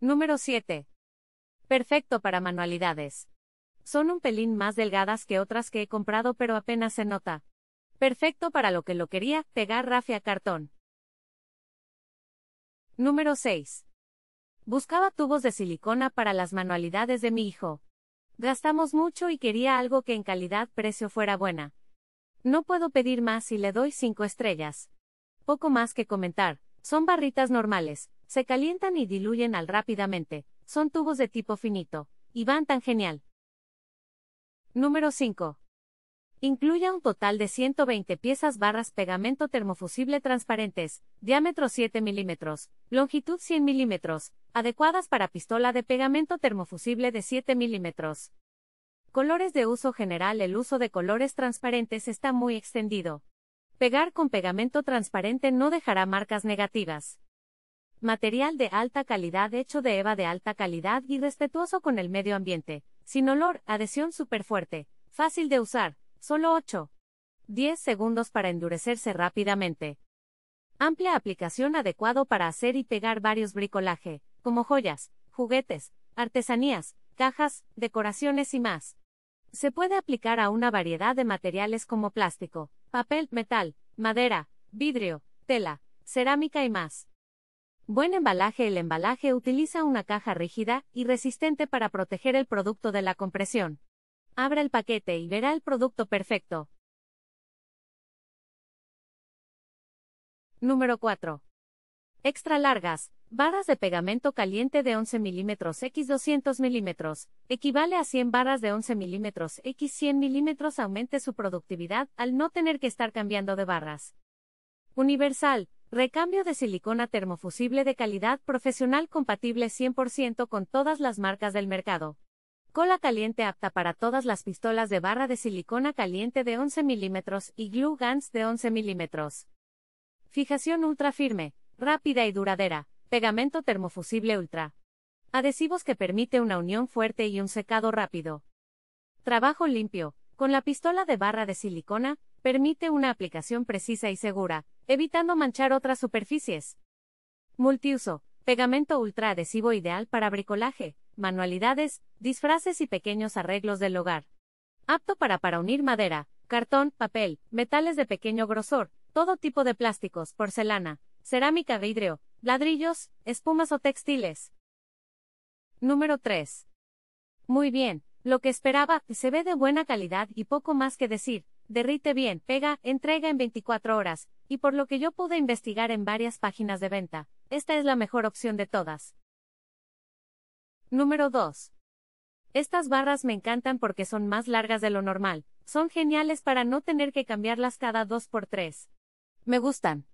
Número 7. Perfecto para manualidades. Son un pelín más delgadas que otras que he comprado pero apenas se nota. Perfecto para lo que lo quería, pegar rafia cartón. Número 6. Buscaba tubos de silicona para las manualidades de mi hijo. Gastamos mucho y quería algo que en calidad-precio fuera buena. No puedo pedir más y le doy cinco estrellas. Poco más que comentar, son barritas normales, se calientan y diluyen al rápidamente, son tubos de tipo finito, y van tan genial. Número 5. Incluye un total de 120 piezas barras pegamento termofusible transparentes, diámetro 7 milímetros, longitud 100 milímetros, adecuadas para pistola de pegamento termofusible de 7 milímetros. Colores de uso general El uso de colores transparentes está muy extendido. Pegar con pegamento transparente no dejará marcas negativas. Material de alta calidad hecho de EVA de alta calidad y respetuoso con el medio ambiente, sin olor, adhesión súper fuerte, fácil de usar, Solo 8. 10 segundos para endurecerse rápidamente. Amplia aplicación adecuado para hacer y pegar varios bricolaje, como joyas, juguetes, artesanías, cajas, decoraciones y más. Se puede aplicar a una variedad de materiales como plástico, papel, metal, madera, vidrio, tela, cerámica y más. Buen embalaje. El embalaje utiliza una caja rígida y resistente para proteger el producto de la compresión. Abra el paquete y verá el producto perfecto. Número 4. Extra largas, Barras de pegamento caliente de 11 mm x 200 mm, equivale a 100 barras de 11 mm x 100 mm, aumente su productividad al no tener que estar cambiando de barras. Universal, recambio de silicona termofusible de calidad profesional compatible 100% con todas las marcas del mercado cola caliente apta para todas las pistolas de barra de silicona caliente de 11 milímetros y glue guns de 11 milímetros. Fijación ultra firme, rápida y duradera, pegamento termofusible ultra. Adhesivos que permite una unión fuerte y un secado rápido. Trabajo limpio, con la pistola de barra de silicona, permite una aplicación precisa y segura, evitando manchar otras superficies. Multiuso, pegamento ultra adhesivo ideal para bricolaje, manualidades, disfraces y pequeños arreglos del hogar. Apto para para unir madera, cartón, papel, metales de pequeño grosor, todo tipo de plásticos, porcelana, cerámica, vidrio, ladrillos, espumas o textiles. Número 3. Muy bien, lo que esperaba, se ve de buena calidad y poco más que decir, derrite bien, pega, entrega en 24 horas, y por lo que yo pude investigar en varias páginas de venta, esta es la mejor opción de todas. Número 2. Estas barras me encantan porque son más largas de lo normal, son geniales para no tener que cambiarlas cada 2 por 3 Me gustan.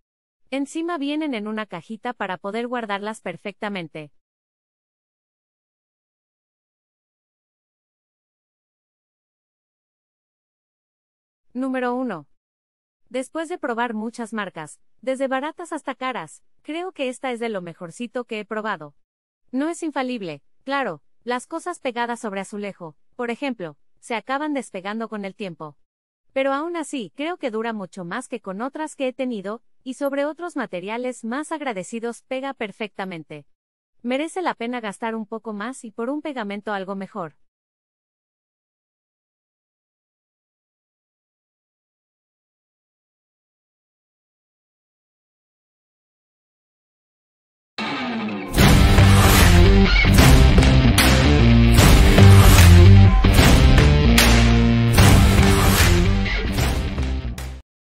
Encima vienen en una cajita para poder guardarlas perfectamente. Número 1. Después de probar muchas marcas, desde baratas hasta caras, creo que esta es de lo mejorcito que he probado. No es infalible, Claro, las cosas pegadas sobre azulejo, por ejemplo, se acaban despegando con el tiempo. Pero aún así, creo que dura mucho más que con otras que he tenido, y sobre otros materiales más agradecidos pega perfectamente. Merece la pena gastar un poco más y por un pegamento algo mejor.